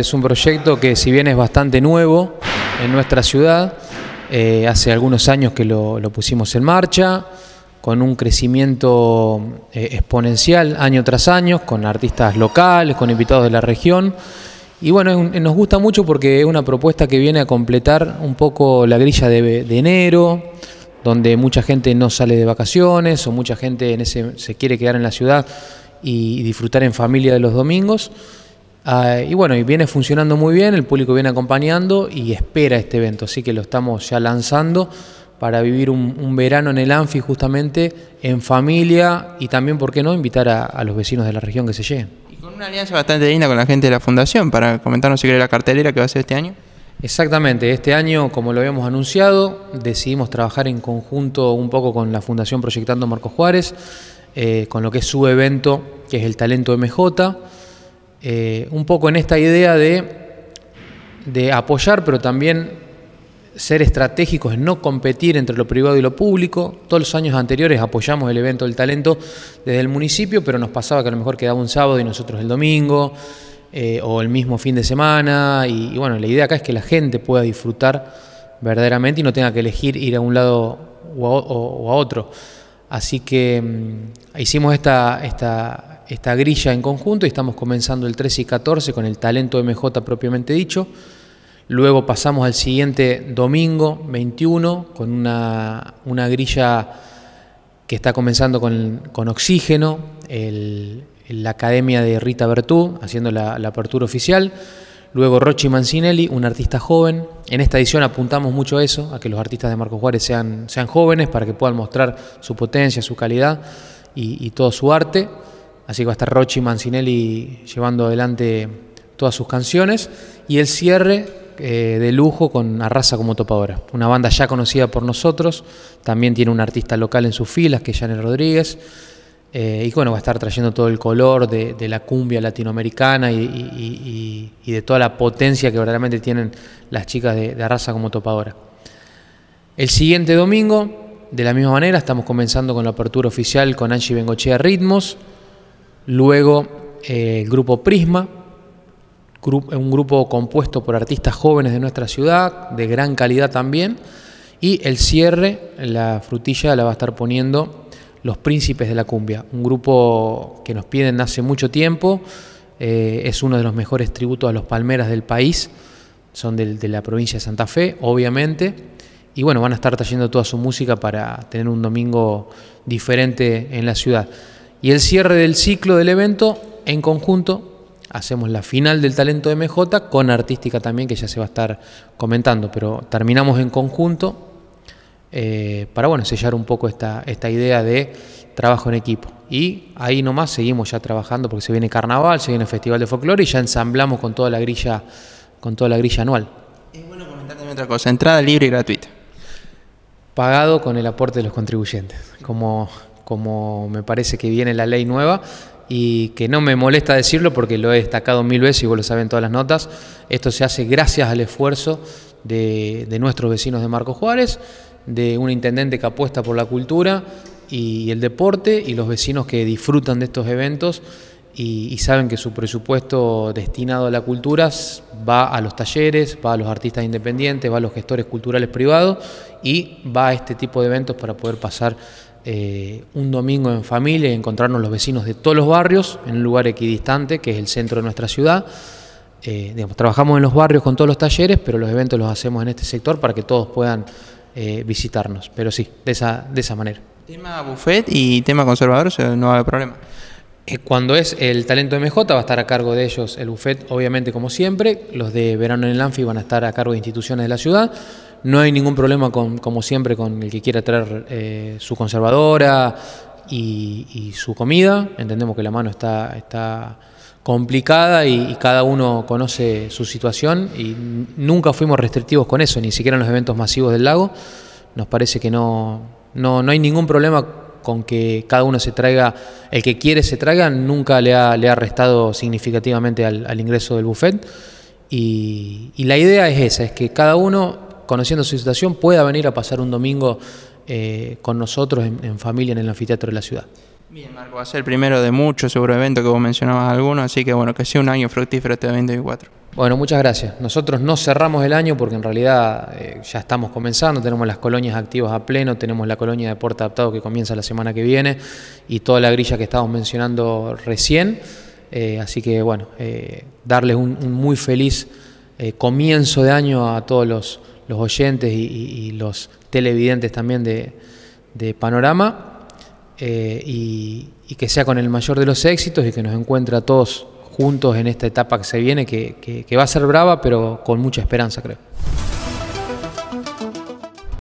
Es un proyecto que si bien es bastante nuevo en nuestra ciudad, eh, hace algunos años que lo, pusimos en marcha, con un crecimiento eh, exponencial año tras año, con artistas locales, con invitados de la región. Y bueno, nos gusta mucho porque es una propuesta que viene a completar un poco la grilla de, enero, donde mucha gente no sale de vacaciones o mucha gente en ese, se quiere quedar en la ciudad y disfrutar en familia de los domingos. Ah, y bueno, y viene funcionando muy bien, el público viene acompañando y espera este evento, así que lo estamos ya lanzando para vivir un, verano en el Anfi justamente en familia y también, ¿por qué no?, invitar a, los vecinos de la región que se lleguen. Y con una alianza bastante linda con la gente de la Fundación, para comentarnos si quiere la cartelera que va a ser este año. Exactamente, este año, como lo habíamos anunciado, decidimos trabajar en conjunto un poco con la Fundación Proyectando Marcos Juárez, eh, con lo que es su evento, que es el Talento MJ. Eh, un poco en esta idea de, de apoyar, pero también ser estratégicos en no competir entre lo privado y lo público. Todos los años anteriores apoyamos el evento del talento desde el municipio, pero nos pasaba que a lo mejor quedaba un sábado y nosotros el domingo, eh, o el mismo fin de semana. Y, bueno, la idea acá es que la gente pueda disfrutar verdaderamente y no tenga que elegir ir a un lado o a otro. Así que mm, hicimos esta, grilla en conjunto y estamos comenzando el 13 y 14 con el talento MJ propiamente dicho. Luego pasamos al siguiente domingo 21 con una, grilla que está comenzando con, Oxígeno, la academia de Rita Bertú, haciendo la apertura oficial. Luego Rochi Mancinelli, un artista joven. En esta edición apuntamos mucho a eso, a que los artistas de Marcos Juárez sean, sean jóvenes para que puedan mostrar su potencia, su calidad y, todo su arte. Así que va a estar Rochi Mancinelli llevando adelante todas sus canciones. Y el cierre eh, de lujo con Arrasa como topadora. Una banda ya conocida por nosotros. También tiene un artista local en sus filas, que es Janet Rodríguez. Eh, y bueno, va a estar trayendo todo el color de, la cumbia latinoamericana y, de toda la potencia que verdaderamente tienen las chicas de, de raza como topadora. El siguiente domingo, de la misma manera, estamos comenzando con la apertura oficial con Angie Bengochea Ritmos, luego eh, el grupo Prisma, un grupo compuesto por artistas jóvenes de nuestra ciudad, de gran calidad también, y el cierre, la frutilla la va a estar poniendo los Príncipes de la Cumbia, un grupo que nos piden hace mucho tiempo, eh, es uno de los mejores tributos a los palmeras del país, son de la provincia de Santa Fe, obviamente, y bueno, van a estar trayendo toda su música para tener un domingo diferente en la ciudad. Y el cierre del ciclo del evento, en conjunto, hacemos la final del talento de MJ con artística también, que ya se va a estar comentando, pero terminamos en conjunto eh, para bueno, sellar un poco esta, esta idea de trabajo en equipo. Y ahí nomás seguimos ya trabajando porque se viene carnaval, se viene el Festival de Folclore y ya ensamblamos con toda la grilla, con toda la grilla anual. Es bueno comentar también otra cosa, entrada libre y gratuita. Pagado con el aporte de los contribuyentes, como, como me parece que viene la ley nueva y que no me molesta decirlo porque lo he destacado mil veces y vos lo saben en todas las notas, esto se hace gracias al esfuerzo de, de nuestros vecinos de Marco Juárez de un intendente que apuesta por la cultura y el deporte y los vecinos que disfrutan de estos eventos y, saben que su presupuesto destinado a la cultura va a los talleres, va a los artistas independientes, va a los gestores culturales privados y va a este tipo de eventos para poder pasar eh, un domingo en familia y encontrarnos los vecinos de todos los barrios en un lugar equidistante que es el centro de nuestra ciudad. Eh, trabajamos en los barrios con todos los talleres, pero los eventos los hacemos en este sector para que todos puedan eh, visitarnos. Pero sí, de esa, de esa manera. Tema buffet y tema conservador, no hay problema. Eh, cuando es el talento MJ va a estar a cargo de ellos el buffet, obviamente como siempre. Los de verano en el Anfi van a estar a cargo de instituciones de la ciudad. No hay ningún problema, como siempre, con el que quiera traer eh, su conservadora y, y, su comida. Entendemos que la mano está, está complicada y, cada uno conoce su situación y nunca fuimos restrictivos con eso, ni siquiera en los eventos masivos del lago. Nos parece que no, hay ningún problema con que cada uno se traiga, el que quiere se traiga, nunca le ha, le ha restado significativamente al, ingreso del buffet. Y, la idea es esa, es que cada uno, conociendo su situación, pueda venir a pasar un domingo eh, con nosotros en familia en el anfiteatro de la ciudad. Bien, Marco, va a ser el primero de muchos seguro eventos que vos mencionabas algunos, así que bueno, que sea un año fructífero este 2024. Bueno, muchas gracias. Nosotros no cerramos el año porque en realidad eh, ya estamos comenzando, tenemos las colonias activas a pleno, tenemos la colonia de deporte adaptado que comienza la semana que viene y toda la grilla que estábamos mencionando recién. Eh, así que bueno, eh, darles un, muy feliz comienzo de año a todos los, oyentes y, los televidentes también de, de Panorama. Eh, y, que sea con el mayor de los éxitos y que nos encuentre a todos juntos en esta etapa que se viene, que, que va a ser brava, pero con mucha esperanza, creo.